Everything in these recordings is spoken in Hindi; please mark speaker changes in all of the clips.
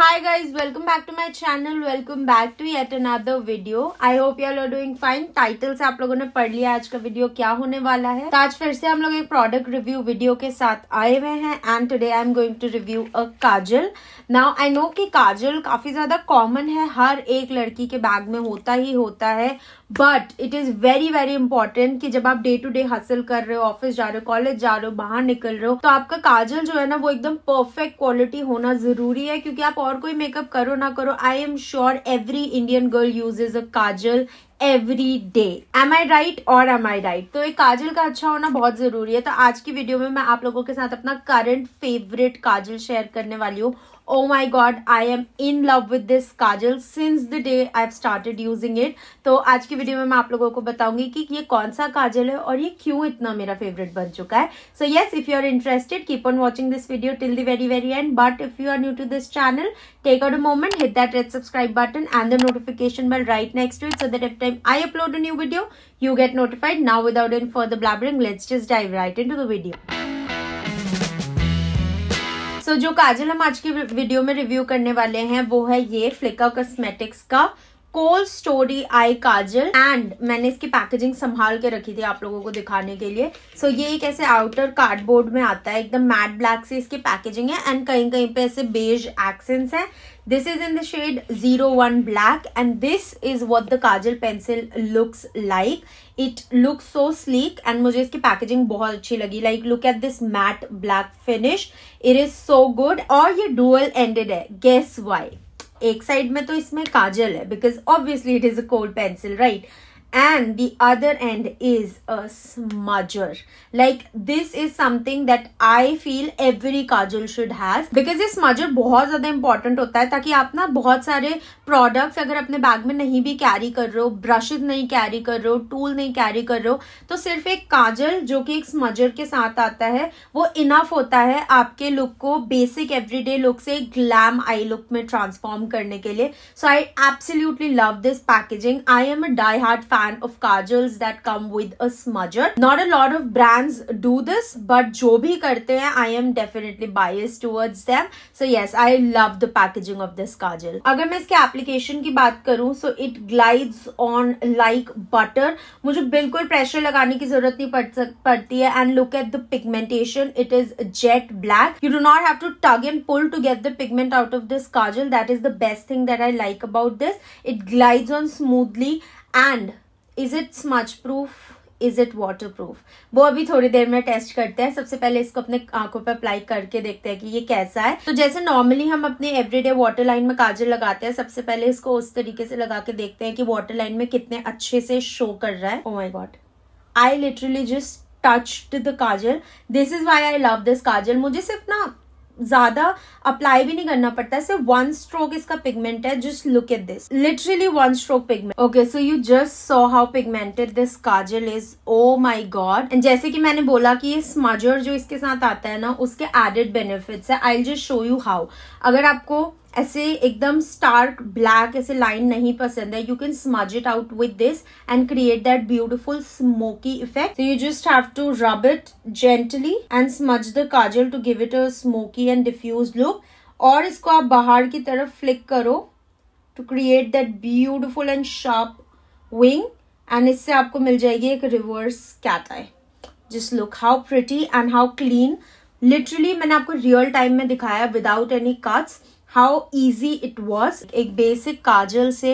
Speaker 1: hi guys welcome back to my channel welcome back to yet another video i hope you all are doing fine title से आप लोगों ने पढ़ लिया आज का वीडियो क्या होने वाला है तो आज फिर से हम लोग एक प्रोडक्ट रिव्यू वीडियो के साथ आए हुए हैं and today I am going to review a kajal now I know कि काजल काफी ज्यादा कॉमन है हर एक लड़की के बैग में होता ही होता है but it is very very important कि जब आप डे टू डे हासिल कर रहे हो ऑफिस जा रहे हो कॉलेज जा रहे हो बाहर निकल रहे हो तो आपका काजल जो है ना वो एकदम परफेक्ट क्वालिटी होना जरूरी है क्योंकि आप और कोई मेकअप करो ना करो I am sure every Indian girl uses a kajal every day am I right और एम आई राइट तो एक काजल का अच्छा होना बहुत जरूरी है तो आज की वीडियो में मैं आप लोगों के साथ अपना करंट फेवरेट काजल शेयर करने वाली हूँ oh my god i am in love with this kajal since the day i have started using it तो आज की वीडियो में मैं आप लोगों को बताऊंगी कि ये कौन सा काजल है और ये क्यों इतना मेरा फेवरेट बन चुका है so yes if you are interested keep on watching this video till the very very end but if you are new to this channel take out a moment hit that red subscribe button and the notification bell right next to it so that every time I upload a new video you get notified now without any further blabbering let's just dive right into the video so जो काजल हम आज के वीडियो में रिव्यू करने वाले हैं वो है ये फ्लिका कॉस्मेटिक्स का कोल स्टोरी आई काजल एंड मैंने इसकी पैकेजिंग संभाल के रखी थी आप लोगों को दिखाने के लिए सो so, ये एक ऐसे आउटर कार्डबोर्ड में आता है एकदम मैट ब्लैक से इसकी पैकेजिंग है एंड कहीं कहीं पे ऐसे बेज एक्सेंस है this is in the shade zero one black and this is what the kajal pencil looks like it look so sleek and मुझे इसकी पैकेजिंग बहुत अच्छी लगी like look at this matte black finish it is so good और ये डुअल एंडेड है गेस वाई एक साइड में तो इसमें काजल है because obviously it is a kohl pencil right and the other end is a smudger like this is something that i feel every kajal should has because ये smudger बहुत ज़्यादा important होता है ताकि आप ना बहुत सारे products अगर अपने बैग में नहीं भी carry कर रहे हो brushes नहीं carry कर रहे हो tool नहीं carry कर रहे हो तो सिर्फ एक काजल जो कि एक smudger के साथ आता है वो इनफ होता है आपके लुक को बेसिक एवरीडे लुक से ग्लैम आई लुक में ट्रांसफॉर्म करने के लिए so I absolutely love this packaging I am a die hard fan of kajals that come with a smudger. Not a lot of brands do this, but jo bhi karte hai, I am definitely biased towards them. So yes, I love the packaging of this kajal. Agar main iske application ki baat so it glides on like butter. Mujhe bilkul pressure lagane ki zarurat nahi padti and look at the pigmentation. It is jet black. You do not have to tug and pull to get the pigment out of this kajal. That is the best thing that I like about this. It glides on smoothly and is it smudge proof is it water proof वो अभी थोड़ी देर में टेस्ट करते हैं सबसे पहले इसको अपने आंखों पर अप्लाई करके देखते हैं कि ये कैसा है तो जैसे नॉर्मली हम अपने एवरीडे वाटर लाइन में काजल लगाते हैं सबसे पहले इसको उस तरीके से लगा के देखते हैं कि वाटर लाइन में कितने अच्छे से शो कर रहा है oh my god I literally just touch the kajal this is why I love this kajal मुझे सिर्फ ना ज्यादा अप्लाई भी नहीं करना पड़ता सिर्फ वन स्ट्रोक इसका पिगमेंट है just look at this literally one stroke pigment okay so you just so how pigmented this kajal is oh my god and जैसे कि मैंने बोला कि ये स्मजर जो इसके साथ आता है ना उसके एडेड बेनिफिट्स है I just show you how अगर आपको ऐसे एकदम स्टार्क ब्लैक ऐसे लाइन नहीं पसंद है you can smudge it out with this and create that beautiful smoky effect you just have to rub it gently and smudge the kajal to give it a smoky and diffuse look और इसको आप बाहर की तरफ फ्लिक करो to create that beautiful and sharp wing and इससे आपको मिल जाएगी एक रिवर्स कैट आई जिस look how pretty and how clean literally मैंने आपको रियल टाइम में दिखाया without any cuts how easy it was एक बेसिक काजल से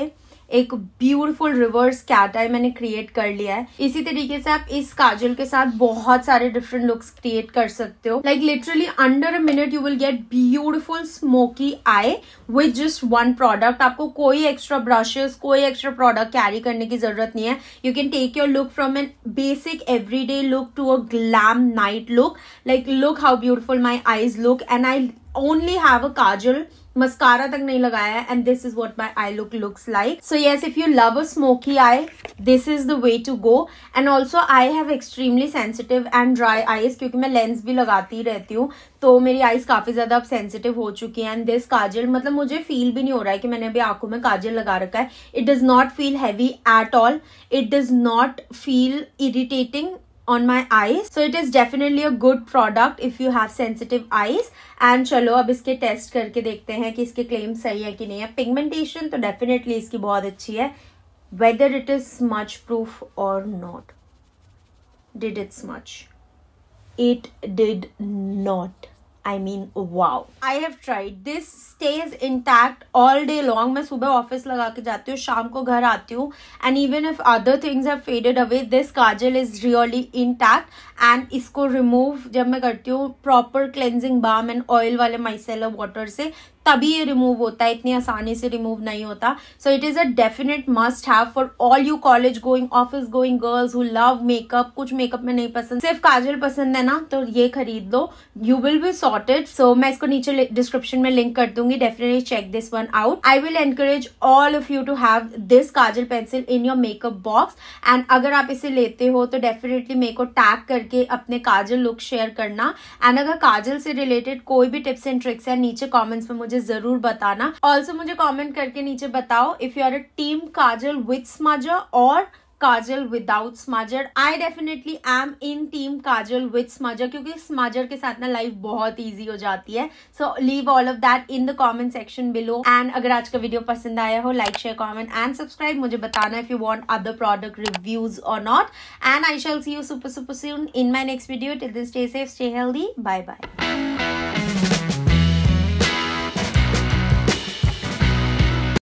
Speaker 1: एक ब्यूटिफुल रिवर्स कैट आई मैंने क्रिएट कर लिया है इसी तरीके से आप इस काजल के साथ बहुत सारे डिफरेंट लुक्स क्रिएट कर सकते हो like literally under a minute you will get beautiful smoky eye with just one product आपको कोई एक्स्ट्रा ब्रशेस कोई एक्स्ट्रा प्रोडक्ट कैरी करने की जरूरत नहीं है you can take your look from an basic everyday look to a glam night look like look how beautiful my eyes look and I only have a kajal mascara तक नहीं लगाया है and this is what my I look looks like so yes if you love a smoky eye this is the way to go and also I have extremely sensitive and dry eyes क्योंकि मैं लेंस भी लगाती रहती हूँ तो मेरी आईज काफी ज्यादा अब सेंसिटिव हो चुकी है एंड दिस काजल मतलब मुझे फील भी नहीं हो रहा है कि मैंने अभी आंखों में काजल लगा रखा है it does not feel heavy at all it does not feel irritating on my eyes so it is definitely a good product if you have sensitive eyes and चलो अब इसके टेस्ट करके देखते हैं कि इसके क्लेम सही है कि नहीं है पिगमेंटेशन तो डेफिनेटली इसकी बहुत अच्छी है whether it is smudge proof और not did it smudge it did not I mean wow I have tried this stays intact all day long मैं सुबह ऑफिस लगा के जाती हूँ शाम को घर आती हूँ and even if other things have faded away this kajal is really intact and इसको रिमूव जब मैं करती हूँ proper cleansing balm and oil वाले माइसेलर वाटर से तभी ये रिमूव होता है इतनी आसानी से रिमूव नहीं होता so it is a definite must have for all you college going office going girls who love makeup कुछ मेकअप में नहीं पसंद सिर्फ काजल पसंद है ना तो ये खरीद लो you will be sorted so मैं इसको नीचे डिस्क्रिप्शन में लिंक कर दूंगी definitely check this one out I will encourage all of you to have this kajal pencil in your makeup box and अगर आप इसे लेते हो तो डेफिनेटली मेरे को टैग करके अपने काजल लुक शेयर करना एंड अगर काजल से रिलेटेड कोई भी टिप्स एंड ट्रिक्स है नीचे कॉमेंट्स में मुझे मुझे जरूर बताना ऑल्सो मुझे कॉमेंट करके नीचे बताओ if you are a team kajal with smudger और kajal without smudger I definitely am in team kajal with smudger क्योंकि स्माजर के साथ ना लाइफ बहुत ईजी हो जाती है so leave all of that in the comment section below and अगर आज का वीडियो पसंद आया हो like share comment and subscribe मुझे बताना if you want other product reviews और not and I shall see you super super soon in my next video till this stay safe stay healthy bye bye